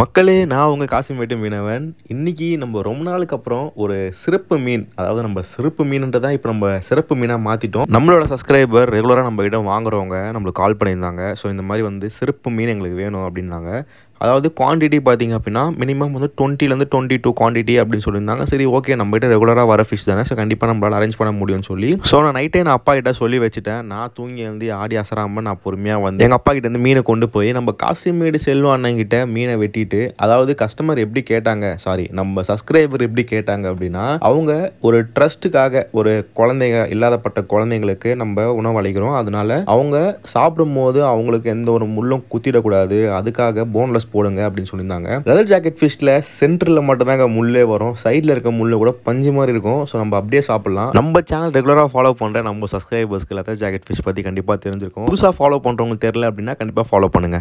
மக்களே நான் உங்கள் காசி மேட்டு மீனவன் இன்றைக்கி நம்ம ரொம்ப நாளுக்கு அப்புறம் ஒரு சிறப்பு மீன் அதாவது நம்ம சிறப்பு தான் இப்போ நம்ம சிறப்பு மீனாக மாற்றிட்டோம் நம்மளோட சப்ஸ்கிரைபர் ரெகுலராக நம்ம இடம் வாங்குறவங்க நம்மளுக்கு கால் பண்ணியிருந்தாங்க ஸோ இந்த மாதிரி வந்து சிறப்பு மீன் எங்களுக்கு வேணும் அப்படின்னாங்க அதாவது குவான்டிட்டி பார்த்திங்க அப்படின்னா மினிமம் வந்து டுவெண்ட்டிலேருந்து டுவெண்ட்டி டூ குவான்டிட்டி அப்படின்னு சொல்லியிருந்தாங்க சரி ஓகே நம்ம ரெகுலராக வர ஃபிஷ் தானே ஸோ கண்டிப்பாக நம்மளால் அரேஞ்ச் பண்ண முடியும்னு சொல்லி ஸோ நான் நைட்டே நான் அப்பா கிட்ட சொல்லி வச்சுட்டேன் நான் தூங்கி வந்து ஆடி அசராமல் நான் பொறுமையாக வந்து எங்கள் அப்பா கிட்ட வந்து மீனை கொண்டு போய் நம்ம காசிமேடு செல்வம் அண்ணங்கிட்ட மீனை வெட்டிட்டு அதாவது கஸ்டமர் எப்படி கேட்டாங்க சாரி நம்ம சப்ஸ்கிரைபர் எப்படி கேட்டாங்க அப்படின்னா அவங்க ஒரு ட்ரஸ்ட்டுக்காக ஒரு குழந்தைங்க இல்லாதப்பட்ட குழந்தைங்களுக்கு நம்ம உணவு அளிக்கிறோம் அதனால அவங்க சாப்பிடும்போது அவங்களுக்கு எந்த ஒரு முள்ளும் குத்திடக்கூடாது அதுக்காக போன்லெஸ் போடுங்க அப்படின்னு சொல்லியிருந்தாங்க லெதர் ஜாக்கெட் ஃபிஷ்ல சென்டரில் மட்டும்தாங்க முள்ளே வரும் சைடில் இருக்க முள்ளு கூட பஞ்சு மாதிரி இருக்கும் ஸோ நம்ம அப்படியே சாப்பிடலாம் நம்ம சேனல் ரெகுலராக ஃபாலோ பண்ணுற நம்ம சப்ஸ்கிரைபர்ஸ்க்கு லெதர் ஜாக்கெட் ஃபிஷ் பற்றி கண்டிப்பாக தெரிஞ்சிருக்கும் புதுசாக ஃபாலோ பண்ணுறவங்க தெரியல அப்படின்னா கண்டிப்பாக ஃபாலோ பண்ணுங்க